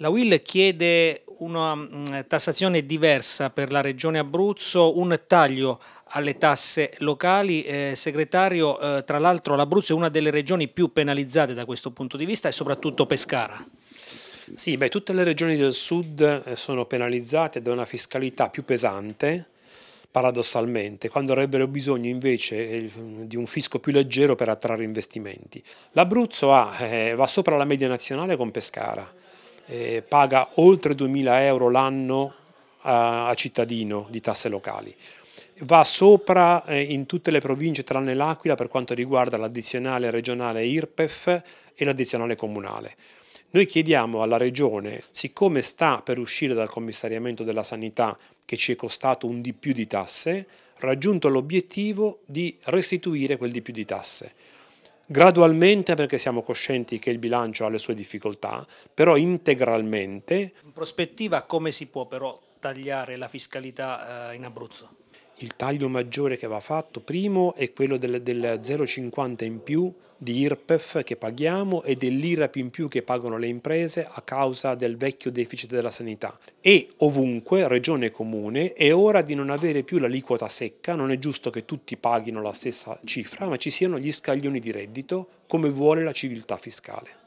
La Will chiede una mm, tassazione diversa per la regione Abruzzo, un taglio alle tasse locali. Eh, segretario, eh, tra l'altro l'Abruzzo è una delle regioni più penalizzate da questo punto di vista e soprattutto Pescara. Sì, beh, tutte le regioni del sud eh, sono penalizzate da una fiscalità più pesante, paradossalmente, quando avrebbero bisogno invece eh, di un fisco più leggero per attrarre investimenti. L'Abruzzo eh, va sopra la media nazionale con Pescara eh, paga oltre 2.000 euro l'anno a, a, cittadino di tasse locali. Va sopra eh, in tutte le province tranne l'Aquila per quanto riguarda l'addizionale regionale IRPEF e l'addizionale comunale. Noi chiediamo alla Regione, siccome sta per uscire dal commissariamento della sanità che ci è costato un di più di tasse, raggiunto l'obiettivo di restituire quel di più di tasse gradualmente perché siamo coscienti che il bilancio ha le sue difficoltà, però integralmente. In prospettiva come si può però tagliare la fiscalità eh, in Abruzzo? Il taglio maggiore che va fatto, primo, è quello del, del 0,50 in più di IRPEF che paghiamo e dell'IRAP in più che pagano le imprese a causa del vecchio deficit della sanità. E ovunque, regione e comune, è ora di non avere più l'aliquota secca, non è giusto che tutti paghino la stessa cifra, ma ci siano gli scaglioni di reddito come vuole la civiltà fiscale.